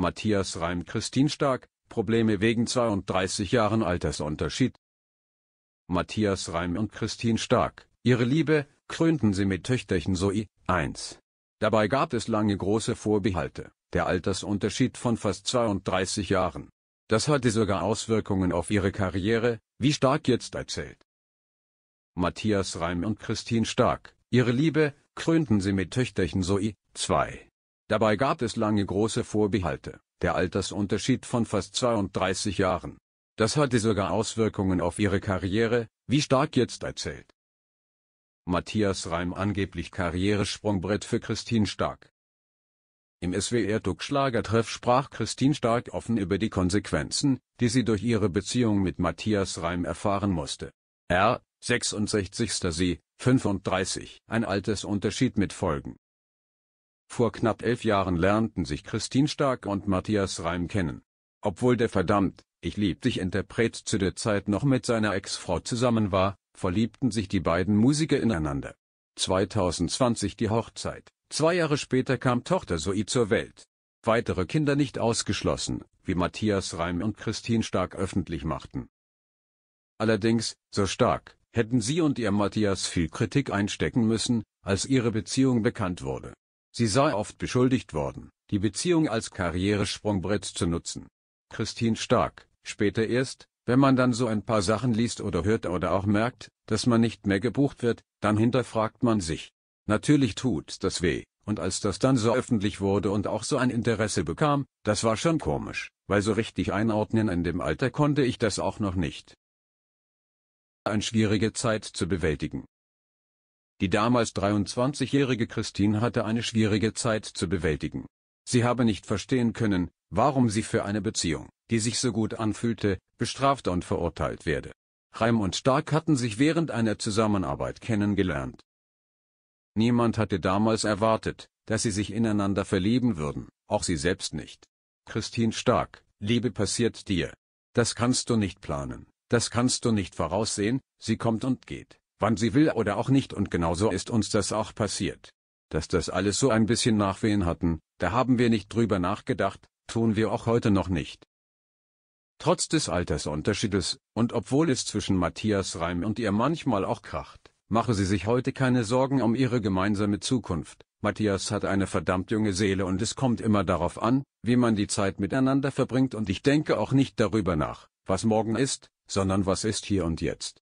Matthias Reim Christine Stark, Probleme wegen 32 Jahren Altersunterschied. Matthias Reim und Christine Stark, ihre Liebe, krönten sie mit Töchterchen Zoe, 1. Dabei gab es lange große Vorbehalte, der Altersunterschied von fast 32 Jahren. Das hatte sogar Auswirkungen auf ihre Karriere, wie Stark jetzt erzählt. Matthias Reim und Christine Stark, ihre Liebe, krönten sie mit Töchterchen Zoe, 2. Dabei gab es lange große Vorbehalte, der Altersunterschied von fast 32 Jahren. Das hatte sogar Auswirkungen auf ihre Karriere, wie Stark jetzt erzählt. Matthias Reim angeblich Karrieresprungbrett für Christine Stark. Im SWR-Duckschlagertreff sprach Christine Stark offen über die Konsequenzen, die sie durch ihre Beziehung mit Matthias Reim erfahren musste. Er, 66. Sie, 35, ein Altersunterschied mit Folgen. Vor knapp elf Jahren lernten sich Christine Stark und Matthias Reim kennen. Obwohl der verdammt, ich lieb dich Interpret zu der Zeit noch mit seiner Ex-Frau zusammen war, verliebten sich die beiden Musiker ineinander. 2020 die Hochzeit, zwei Jahre später kam Tochter Zoe zur Welt. Weitere Kinder nicht ausgeschlossen, wie Matthias Reim und Christine Stark öffentlich machten. Allerdings, so stark, hätten sie und ihr Matthias viel Kritik einstecken müssen, als ihre Beziehung bekannt wurde. Sie sei oft beschuldigt worden, die Beziehung als Karrieresprungbrett zu nutzen. Christine Stark, später erst, wenn man dann so ein paar Sachen liest oder hört oder auch merkt, dass man nicht mehr gebucht wird, dann hinterfragt man sich. Natürlich tut das weh, und als das dann so öffentlich wurde und auch so ein Interesse bekam, das war schon komisch, weil so richtig einordnen in dem Alter konnte ich das auch noch nicht. Eine schwierige Zeit zu bewältigen. Die damals 23-jährige Christine hatte eine schwierige Zeit zu bewältigen. Sie habe nicht verstehen können, warum sie für eine Beziehung, die sich so gut anfühlte, bestraft und verurteilt werde. Reim und Stark hatten sich während einer Zusammenarbeit kennengelernt. Niemand hatte damals erwartet, dass sie sich ineinander verlieben würden, auch sie selbst nicht. Christine Stark, Liebe passiert dir. Das kannst du nicht planen, das kannst du nicht voraussehen, sie kommt und geht, wann sie will oder auch nicht und genauso ist uns das auch passiert. Dass das alles so ein bisschen Nachwehen hatten, da haben wir nicht drüber nachgedacht, tun wir auch heute noch nicht. Trotz des Altersunterschiedes, und obwohl es zwischen Matthias Reim und ihr manchmal auch kracht, mache sie sich heute keine Sorgen um ihre gemeinsame Zukunft. Matthias hat eine verdammt junge Seele und es kommt immer darauf an, wie man die Zeit miteinander verbringt und ich denke auch nicht darüber nach, was morgen ist, sondern was ist hier und jetzt.